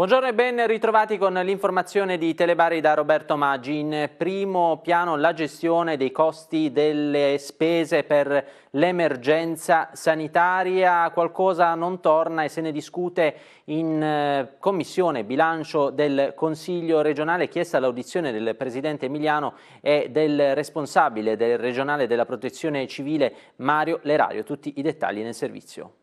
Buongiorno e ben ritrovati con l'informazione di Telebari da Roberto Maggi. In primo piano la gestione dei costi delle spese per l'emergenza sanitaria. Qualcosa non torna e se ne discute in eh, commissione bilancio del Consiglio regionale, chiesta l'audizione del Presidente Emiliano e del responsabile del regionale della protezione civile Mario Lerario. Tutti i dettagli nel servizio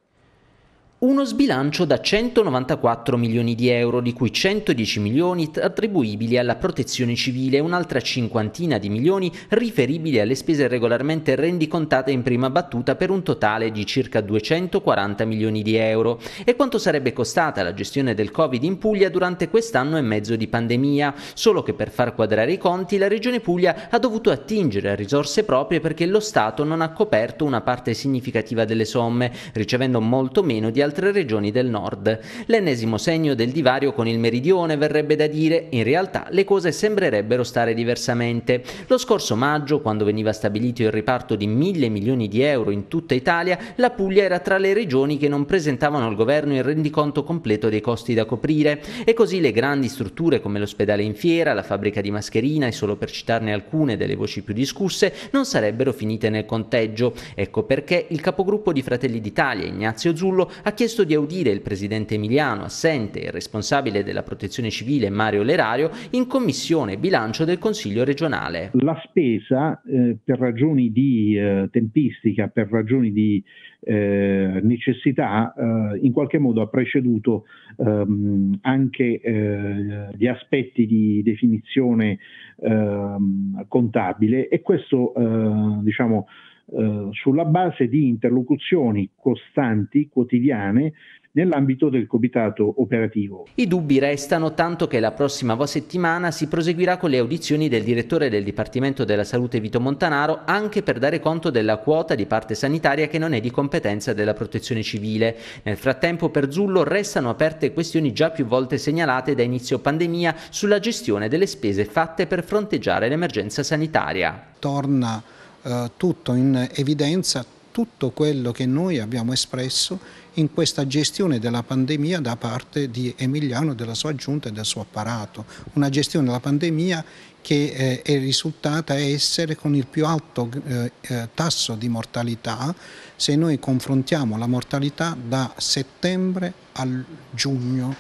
uno sbilancio da 194 milioni di euro, di cui 110 milioni attribuibili alla protezione civile e un'altra cinquantina di milioni riferibili alle spese regolarmente rendicontate in prima battuta per un totale di circa 240 milioni di euro. E quanto sarebbe costata la gestione del Covid in Puglia durante quest'anno e mezzo di pandemia? Solo che per far quadrare i conti la Regione Puglia ha dovuto attingere a risorse proprie perché lo Stato non ha coperto una parte significativa delle somme, ricevendo molto meno di altre altre regioni del nord. L'ennesimo segno del divario con il meridione verrebbe da dire, in realtà le cose sembrerebbero stare diversamente. Lo scorso maggio, quando veniva stabilito il riparto di mille milioni di euro in tutta Italia, la Puglia era tra le regioni che non presentavano al governo il rendiconto completo dei costi da coprire e così le grandi strutture come l'ospedale in fiera, la fabbrica di mascherina e solo per citarne alcune delle voci più discusse non sarebbero finite nel conteggio. Ecco perché il capogruppo di Fratelli d'Italia, Ignazio Zullo, ha chiesto di audire il presidente Emiliano, assente, e responsabile della protezione civile Mario Lerario, in commissione bilancio del Consiglio regionale. La spesa, eh, per ragioni di eh, tempistica, per ragioni di eh, necessità, eh, in qualche modo ha preceduto ehm, anche eh, gli aspetti di definizione ehm, contabile e questo eh, diciamo, eh, sulla base di interlocuzioni costanti, quotidiane, nell'ambito del comitato operativo. I dubbi restano tanto che la prossima settimana si proseguirà con le audizioni del direttore del Dipartimento della Salute Vito Montanaro anche per dare conto della quota di parte sanitaria che non è di competenza della protezione civile. Nel frattempo per Zullo restano aperte questioni già più volte segnalate da inizio pandemia sulla gestione delle spese fatte per fronteggiare l'emergenza sanitaria. Torna eh, tutto in evidenza tutto quello che noi abbiamo espresso in questa gestione della pandemia da parte di Emiliano, della sua giunta e del suo apparato. Una gestione della pandemia che eh, è risultata essere con il più alto eh, eh tasso di mortalità se noi confrontiamo la mortalità da settembre al giugno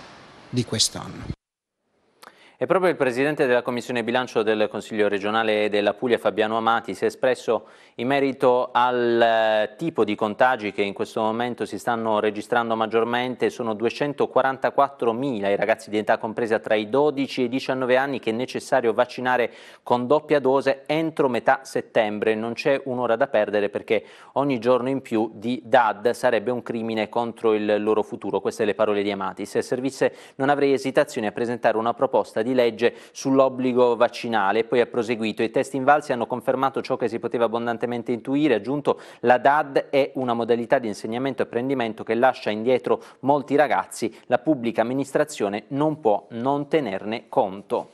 di quest'anno. E proprio il Presidente della Commissione Bilancio del Consiglio regionale della Puglia, Fabiano Amati, si è espresso in merito al eh, tipo di contagi che in questo momento si stanno registrando maggiormente. Sono 244.000 i ragazzi di età compresa tra i 12 e i 19 anni che è necessario vaccinare con doppia dose entro metà settembre. Non c'è un'ora da perdere perché ogni giorno in più di DAD sarebbe un crimine contro il loro futuro. Queste le parole di Amati. Se servisse non avrei esitazione a presentare una proposta di di legge sull'obbligo vaccinale e poi ha proseguito. I test invalsi hanno confermato ciò che si poteva abbondantemente intuire, aggiunto la DAD è una modalità di insegnamento e apprendimento che lascia indietro molti ragazzi, la pubblica amministrazione non può non tenerne conto.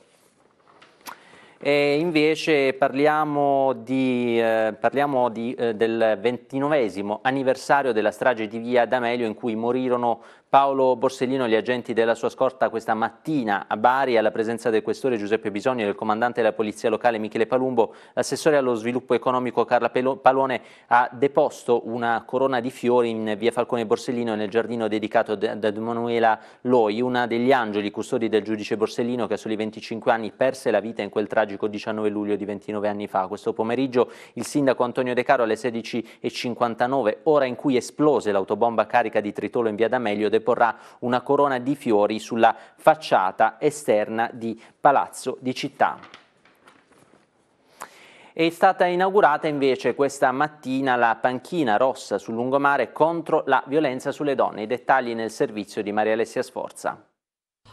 E invece parliamo, di, eh, parliamo di, eh, del ventinovesimo anniversario della strage di via D'Amelio in cui morirono Paolo Borsellino, gli agenti della sua scorta questa mattina a Bari, alla presenza del questore Giuseppe Bisogno e del comandante della Polizia Locale Michele Palumbo, l'assessore allo sviluppo economico Carla Palone ha deposto una corona di fiori in via Falcone Borsellino nel giardino dedicato ad Emanuela Loi, una degli angeli custodi del giudice Borsellino che a soli 25 anni perse la vita in quel tragico 19 luglio di 29 anni fa. Questo pomeriggio il sindaco Antonio De Caro alle 16.59, ora in cui esplose l'autobomba carica di tritolo in via D'Amelio, porrà una corona di fiori sulla facciata esterna di Palazzo di Città. È stata inaugurata invece questa mattina la panchina rossa sul lungomare contro la violenza sulle donne. I dettagli nel servizio di Maria Alessia Sforza.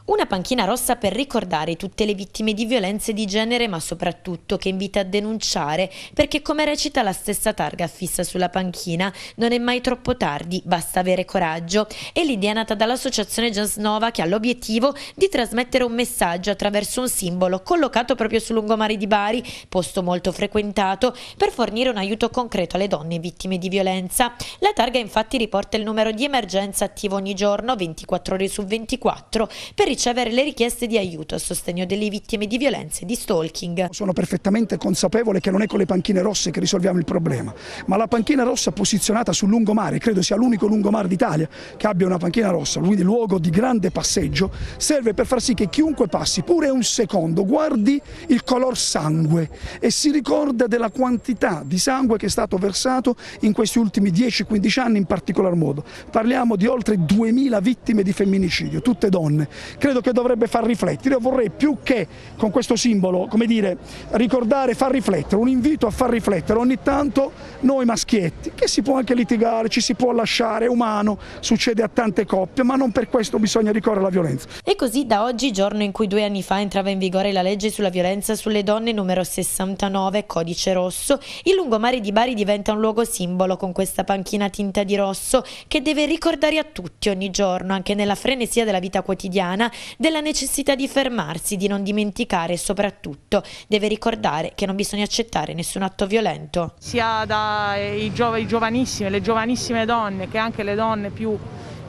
Una panchina rossa per ricordare tutte le vittime di violenze di genere, ma soprattutto che invita a denunciare, perché come recita la stessa targa fissa sulla panchina, non è mai troppo tardi, basta avere coraggio. E l'idea è nata dall'associazione Giansnova che ha l'obiettivo di trasmettere un messaggio attraverso un simbolo collocato proprio sul lungomare di Bari, posto molto frequentato, per fornire un aiuto concreto alle donne vittime di violenza. La targa infatti riporta il numero di emergenza attivo ogni giorno, 24 ore su 24, per ricevere le richieste di aiuto a sostegno delle vittime di violenze e di stalking. Sono perfettamente consapevole che non è con le panchine rosse che risolviamo il problema, ma la panchina rossa posizionata sul lungomare, credo sia l'unico lungomare d'Italia che abbia una panchina rossa, quindi luogo di grande passeggio, serve per far sì che chiunque passi, pure un secondo, guardi il color sangue e si ricorda della quantità di sangue che è stato versato in questi ultimi 10-15 anni in particolar modo. Parliamo di oltre 2000 vittime di femminicidio, tutte donne, credo che dovrebbe far riflettere. Io vorrei più che con questo simbolo, come dire, ricordare, far riflettere, un invito a far riflettere ogni tanto noi maschietti, che si può anche litigare, ci si può lasciare, è umano, succede a tante coppie, ma non per questo bisogna ricorrere alla violenza. E così da oggi, giorno in cui due anni fa entrava in vigore la legge sulla violenza sulle donne numero 69, codice rosso, il lungomare di Bari diventa un luogo simbolo con questa panchina tinta di rosso che deve ricordare a tutti ogni giorno, anche nella frenesia della vita quotidiana, della necessità di fermarsi, di non dimenticare e soprattutto deve ricordare che non bisogna accettare nessun atto violento. Sia dai eh, giovanissimi, le giovanissime donne che anche le donne più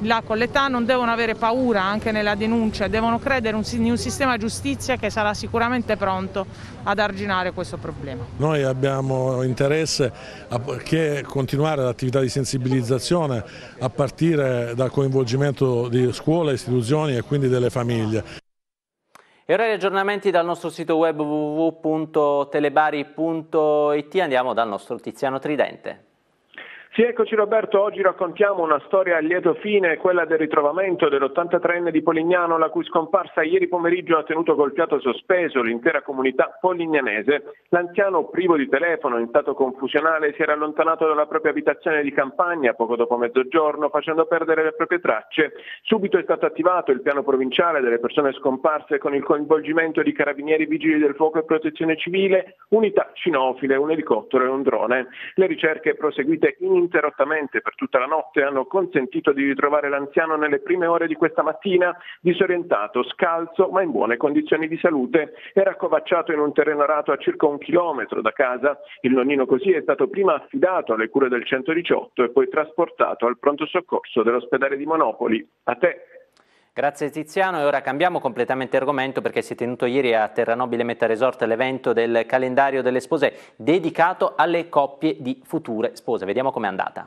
là con l'età non devono avere paura anche nella denuncia, devono credere in un sistema giustizia che sarà sicuramente pronto ad arginare questo problema. Noi abbiamo interesse a continuare l'attività di sensibilizzazione a partire dal coinvolgimento di scuole, istituzioni e quindi delle famiglie. E ora gli aggiornamenti dal nostro sito web www.telebari.it andiamo dal nostro Tiziano Tridente. Sì, eccoci Roberto, oggi raccontiamo una storia a lieto fine, quella del ritrovamento dell'83enne di Polignano, la cui scomparsa ieri pomeriggio ha tenuto col fiato sospeso l'intera comunità polignanese. L'anziano, privo di telefono, in stato confusionale, si era allontanato dalla propria abitazione di campagna poco dopo mezzogiorno, facendo perdere le proprie tracce. Subito è stato attivato il piano provinciale delle persone scomparse con il coinvolgimento di carabinieri, vigili del fuoco e protezione civile, unità cinofile, un elicottero e un drone. Le ricerche proseguite in ininterrottamente per tutta la notte hanno consentito di ritrovare l'anziano nelle prime ore di questa mattina, disorientato, scalzo ma in buone condizioni di salute. Era accovacciato in un terreno arato a circa un chilometro da casa. Il nonnino così è stato prima affidato alle cure del 118 e poi trasportato al pronto soccorso dell'ospedale di Monopoli. A te. Grazie Tiziano e ora cambiamo completamente argomento perché si è tenuto ieri a Terranobile Meta Resort l'evento del calendario delle spose dedicato alle coppie di future spose. Vediamo com'è andata.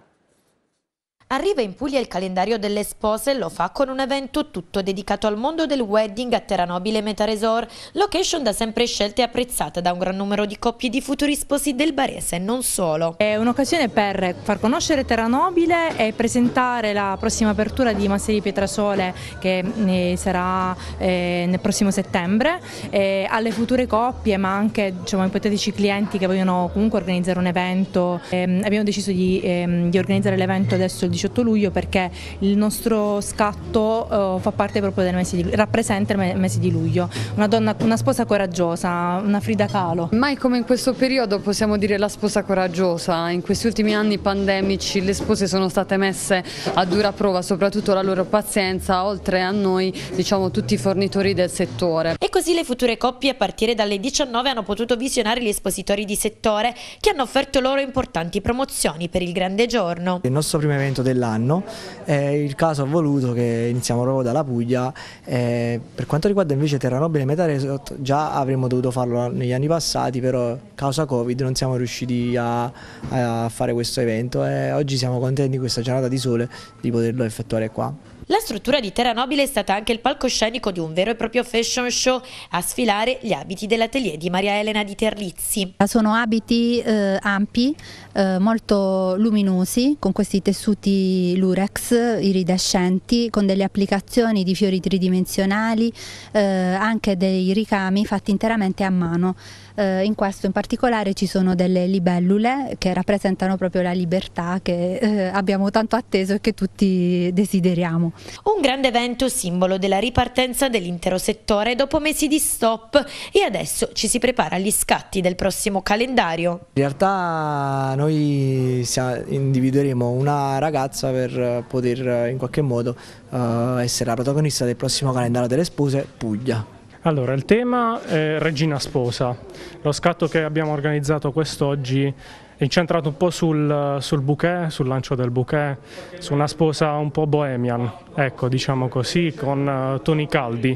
Arriva in Puglia il calendario delle spose e lo fa con un evento tutto dedicato al mondo del wedding a Terranobile Meta Resort, location da sempre scelta e apprezzata da un gran numero di coppie di futuri sposi del Barese e non solo. È un'occasione per far conoscere Terranobile e presentare la prossima apertura di Masseri Pietrasole che eh, sarà eh, nel prossimo settembre eh, alle future coppie ma anche diciamo, ipotetici clienti che vogliono comunque organizzare un evento. Ehm, abbiamo deciso di, ehm, di organizzare l'evento adesso il 18 luglio perché il nostro scatto eh, fa parte proprio del mese di luglio, rappresenta il mese di luglio. Una, donna, una sposa coraggiosa, una Frida Kahlo. Mai come in questo periodo possiamo dire la sposa coraggiosa, in questi ultimi anni pandemici le spose sono state messe a dura prova, soprattutto la loro pazienza, oltre a noi diciamo tutti i fornitori del settore. E così le future coppie a partire dalle 19 hanno potuto visionare gli espositori di settore che hanno offerto loro importanti promozioni per il grande giorno. Il nostro primo evento dell'anno eh, il caso ha voluto che iniziamo proprio dalla Puglia eh, per quanto riguarda invece Terra Nobile e Resort già avremmo dovuto farlo negli anni passati però causa Covid non siamo riusciti a, a fare questo evento e eh, oggi siamo contenti di questa giornata di sole di poterlo effettuare qua la struttura di Terra Nobile è stata anche il palcoscenico di un vero e proprio fashion show a sfilare gli abiti dell'atelier di Maria Elena di Terlizzi. Sono abiti eh, ampi, eh, molto luminosi, con questi tessuti lurex iridescenti, con delle applicazioni di fiori tridimensionali, eh, anche dei ricami fatti interamente a mano eh, in questo in particolare ci sono delle libellule che rappresentano proprio la libertà che eh, abbiamo tanto atteso e che tutti desideriamo. Un grande evento simbolo della ripartenza dell'intero settore dopo mesi di stop e adesso ci si prepara agli scatti del prossimo calendario. In realtà noi individueremo una ragazza per poter eh, in qualche modo eh, essere la protagonista del prossimo calendario delle spose Puglia. Allora, il tema è Regina Sposa. Lo scatto che abbiamo organizzato quest'oggi è incentrato un po' sul, sul, bouquet, sul lancio del bouquet, su una sposa un po' bohemian, ecco, diciamo così, con eh, toni caldi.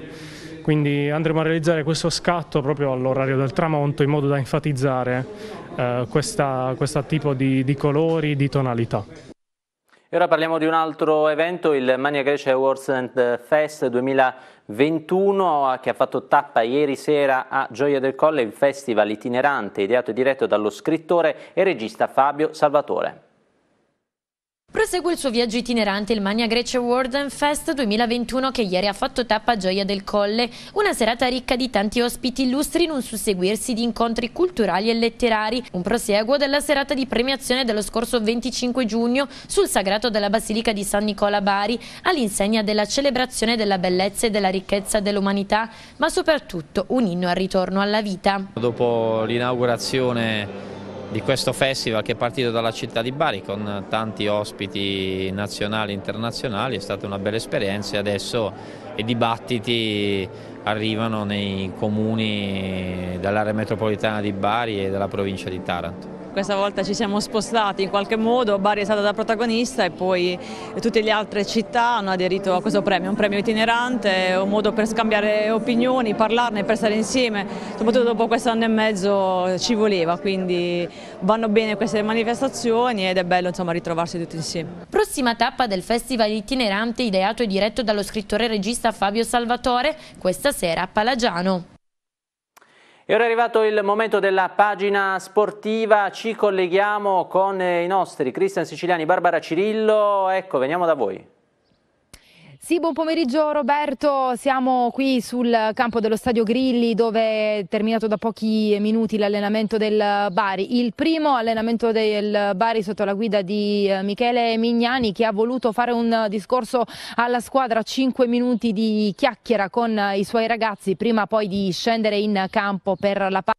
Quindi andremo a realizzare questo scatto proprio all'orario del tramonto in modo da enfatizzare eh, questo tipo di, di colori, di tonalità. E ora parliamo di un altro evento, il Mania Grecia Awards and Fest 2021 eh, che ha fatto tappa ieri sera a Gioia del Colle, il festival itinerante ideato e diretto dallo scrittore e regista Fabio Salvatore. Prosegue il suo viaggio itinerante il Mania Grecia World Fest 2021 che ieri ha fatto tappa a Gioia del Colle, una serata ricca di tanti ospiti illustri in un susseguirsi di incontri culturali e letterari, un proseguo della serata di premiazione dello scorso 25 giugno sul sagrato della Basilica di San Nicola Bari, all'insegna della celebrazione della bellezza e della ricchezza dell'umanità, ma soprattutto un inno al ritorno alla vita. Dopo l'inaugurazione di questo festival che è partito dalla città di Bari con tanti ospiti nazionali e internazionali, è stata una bella esperienza e adesso i dibattiti arrivano nei comuni dell'area metropolitana di Bari e della provincia di Taranto questa volta ci siamo spostati in qualche modo, Bari è stata da protagonista e poi tutte le altre città hanno aderito a questo premio, un premio itinerante, un modo per scambiare opinioni, parlarne, per stare insieme, soprattutto dopo questo anno e mezzo ci voleva, quindi vanno bene queste manifestazioni ed è bello insomma, ritrovarsi tutti insieme. Prossima tappa del festival itinerante ideato e diretto dallo scrittore e regista Fabio Salvatore, questa sera a Palagiano. E ora è arrivato il momento della pagina sportiva, ci colleghiamo con eh, i nostri Cristian Siciliani, Barbara Cirillo, ecco veniamo da voi. Sì, buon pomeriggio Roberto, siamo qui sul campo dello Stadio Grilli dove è terminato da pochi minuti l'allenamento del Bari, il primo allenamento del Bari sotto la guida di eh, Michele Mignani che ha voluto fare un discorso alla squadra, 5 minuti di chiacchiera con i suoi ragazzi prima poi di scendere in campo per la parte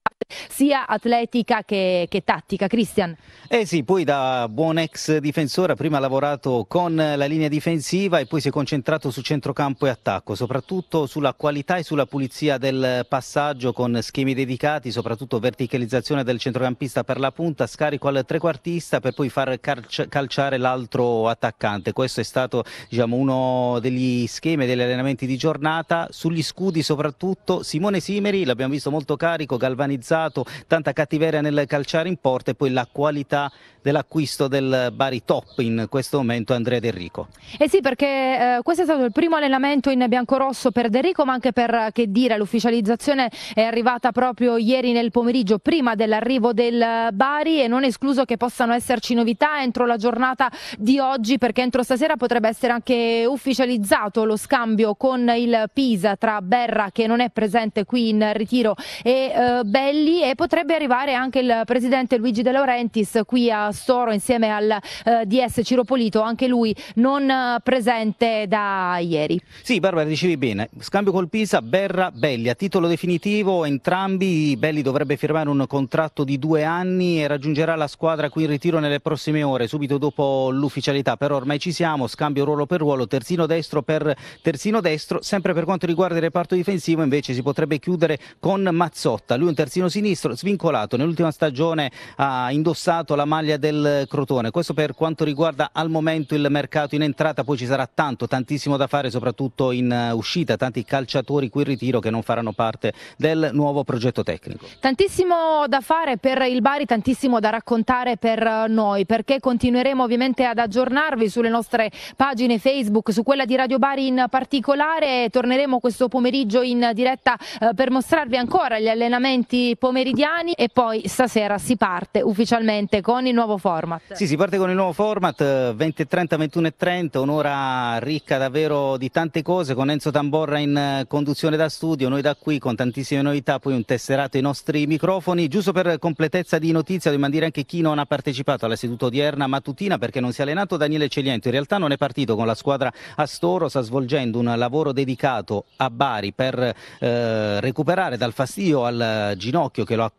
sia atletica che, che tattica. Cristian Eh sì, poi da buon ex difensore prima ha lavorato con la linea difensiva e poi si è concentrato concentrato su centrocampo e attacco, soprattutto sulla qualità e sulla pulizia del passaggio con schemi dedicati, soprattutto verticalizzazione del centrocampista per la punta, scarico al trequartista per poi far calciare l'altro attaccante. Questo è stato diciamo, uno degli schemi degli allenamenti di giornata. Sugli scudi soprattutto Simone Simeri, l'abbiamo visto molto carico, galvanizzato, tanta cattiveria nel calciare in porta e poi la qualità dell'acquisto del Bari Top in questo momento Andrea Del Rico. Eh sì, perché eh, questo è stato il primo allenamento in biancorosso per De Rico, ma anche per che dire, l'ufficializzazione è arrivata proprio ieri nel pomeriggio, prima dell'arrivo del Bari e non è escluso che possano esserci novità entro la giornata di oggi, perché entro stasera potrebbe essere anche ufficializzato lo scambio con il Pisa tra Berra, che non è presente qui in ritiro, e eh, Belli e potrebbe arrivare anche il presidente Luigi De Laurentiis qui a Storo insieme al eh, DS Ciropolito, anche lui non eh, presente da ieri. Sì, Barbara, dicevi bene. Scambio col Pisa, Berra, Belli. A titolo definitivo, entrambi, Belli dovrebbe firmare un contratto di due anni e raggiungerà la squadra qui in ritiro nelle prossime ore, subito dopo l'ufficialità. Però ormai ci siamo, scambio ruolo per ruolo, terzino destro per terzino destro. Sempre per quanto riguarda il reparto difensivo, invece, si potrebbe chiudere con Mazzotta. Lui è un terzino sinistro, svincolato. Nell'ultima stagione ha indossato la maglia del Crotone. Questo per quanto riguarda al momento il mercato in entrata, poi ci sarà tanto, tantissimo tantissimo da fare, soprattutto in eh, uscita, tanti calciatori qui in ritiro che non faranno parte del nuovo progetto tecnico. Tantissimo da fare per il Bari, tantissimo da raccontare per eh, noi, perché continueremo ovviamente ad aggiornarvi sulle nostre pagine Facebook, su quella di Radio Bari in particolare. Torneremo questo pomeriggio in diretta eh, per mostrarvi ancora gli allenamenti pomeridiani e poi stasera si parte ufficialmente con il nuovo format. Sì, si parte con il nuovo format 20.30, 21.30, un'ora ricca da davvero di tante cose con Enzo Tamborra in eh, conduzione da studio, noi da qui con tantissime novità, poi un tesserato ai nostri microfoni. Giusto per completezza di notizia, dobbiamo dire anche chi non ha partecipato alla seduta odierna mattutina perché non si è allenato Daniele Celiento, in realtà non è partito con la squadra Astoro, sta svolgendo un lavoro dedicato a Bari per eh, recuperare dal fastidio al ginocchio che lo ha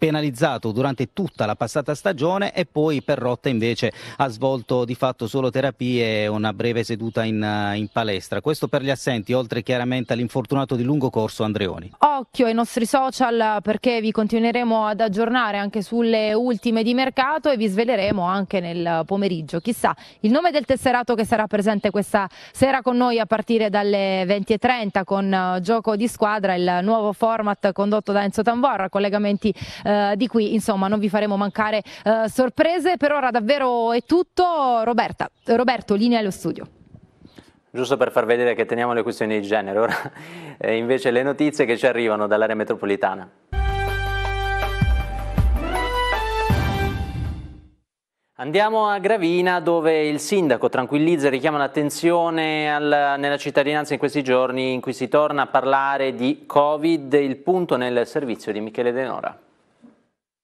penalizzato durante tutta la passata stagione e poi per Rotta invece ha svolto di fatto solo terapie e una breve seduta in, in palestra. Questo per gli assenti, oltre chiaramente all'infortunato di lungo corso Andreoni. Occhio ai nostri social perché vi continueremo ad aggiornare anche sulle ultime di mercato e vi sveleremo anche nel pomeriggio. Chissà il nome del tesserato che sarà presente questa sera con noi a partire dalle 20.30 con eh, gioco di squadra, il nuovo format condotto da Enzo Tamborra, collegamenti eh, eh, di qui insomma non vi faremo mancare eh, sorprese. Per ora davvero è tutto. Roberta, Roberto, linea allo studio. Giusto per far vedere che teniamo le questioni di genere, ora eh, invece le notizie che ci arrivano dall'area metropolitana. Andiamo a Gravina dove il sindaco tranquillizza e richiama l'attenzione nella cittadinanza in questi giorni in cui si torna a parlare di Covid, il punto nel servizio di Michele Denora.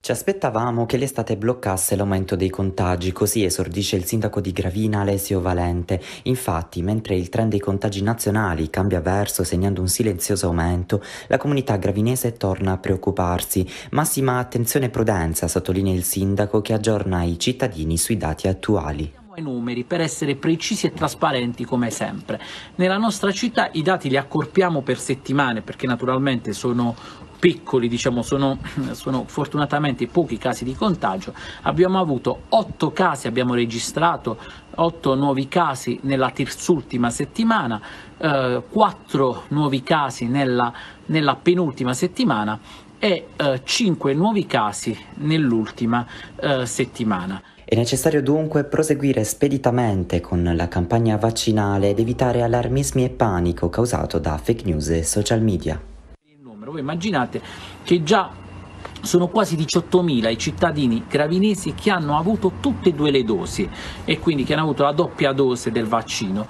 Ci aspettavamo che l'estate bloccasse l'aumento dei contagi, così esordisce il sindaco di Gravina Alesio Valente. Infatti, mentre il trend dei contagi nazionali cambia verso segnando un silenzioso aumento, la comunità gravinese torna a preoccuparsi. Massima attenzione e prudenza, sottolinea il sindaco che aggiorna i cittadini sui dati attuali ai numeri per essere precisi e trasparenti come sempre. Nella nostra città i dati li accorpiamo per settimane perché naturalmente sono piccoli, diciamo, sono, sono, fortunatamente pochi casi di contagio. Abbiamo avuto 8 casi, abbiamo registrato 8 nuovi casi nella terz'ultima settimana, eh, 4 nuovi casi nella, nella penultima settimana e eh, 5 nuovi casi nell'ultima eh, settimana. È necessario dunque proseguire speditamente con la campagna vaccinale ed evitare allarmismi e panico causato da fake news e social media. Voi immaginate che già sono quasi 18.000 i cittadini gravinesi che hanno avuto tutte e due le dosi e quindi che hanno avuto la doppia dose del vaccino.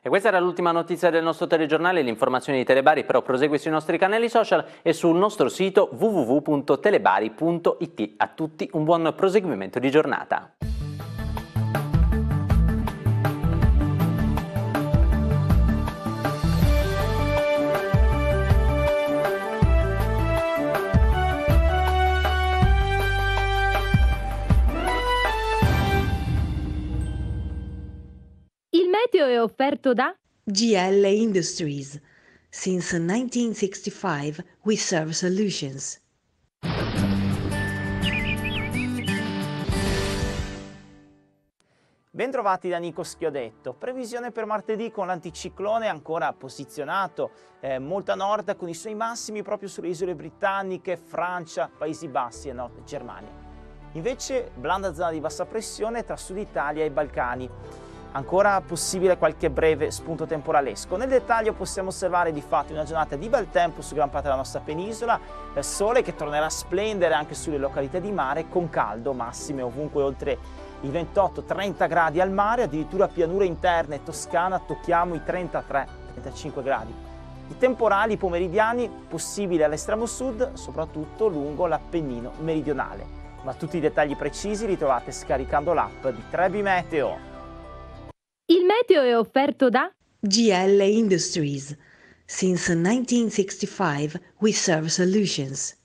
E questa era l'ultima notizia del nostro telegiornale, l'informazione di Telebari però prosegue sui nostri canali social e sul nostro sito www.telebari.it. A tutti un buon proseguimento di giornata. Il meteo è offerto da GL Industries. Since 1965 we serve solutions. Bentrovati da Nico Schiodetto. Previsione per martedì con l'anticiclone ancora posizionato eh, molto a nord con i suoi massimi proprio sulle isole britanniche, Francia, Paesi Bassi e Nord Germania. Invece blanda zona di bassa pressione tra Sud Italia e Balcani. Ancora possibile qualche breve spunto temporalesco. Nel dettaglio possiamo osservare di fatto una giornata di bel tempo su gran parte della nostra penisola, il eh, sole che tornerà a splendere anche sulle località di mare con caldo, massime ovunque oltre i 28-30 gradi al mare, addirittura pianure interne e toscana tocchiamo i 33-35 gradi. I temporali pomeridiani possibili all'estremo sud, soprattutto lungo l'Appennino meridionale. Ma tutti i dettagli precisi li trovate scaricando l'app di Trebi Meteo. Il meteo è offerto da GL Industries. Since 1965 we serve solutions.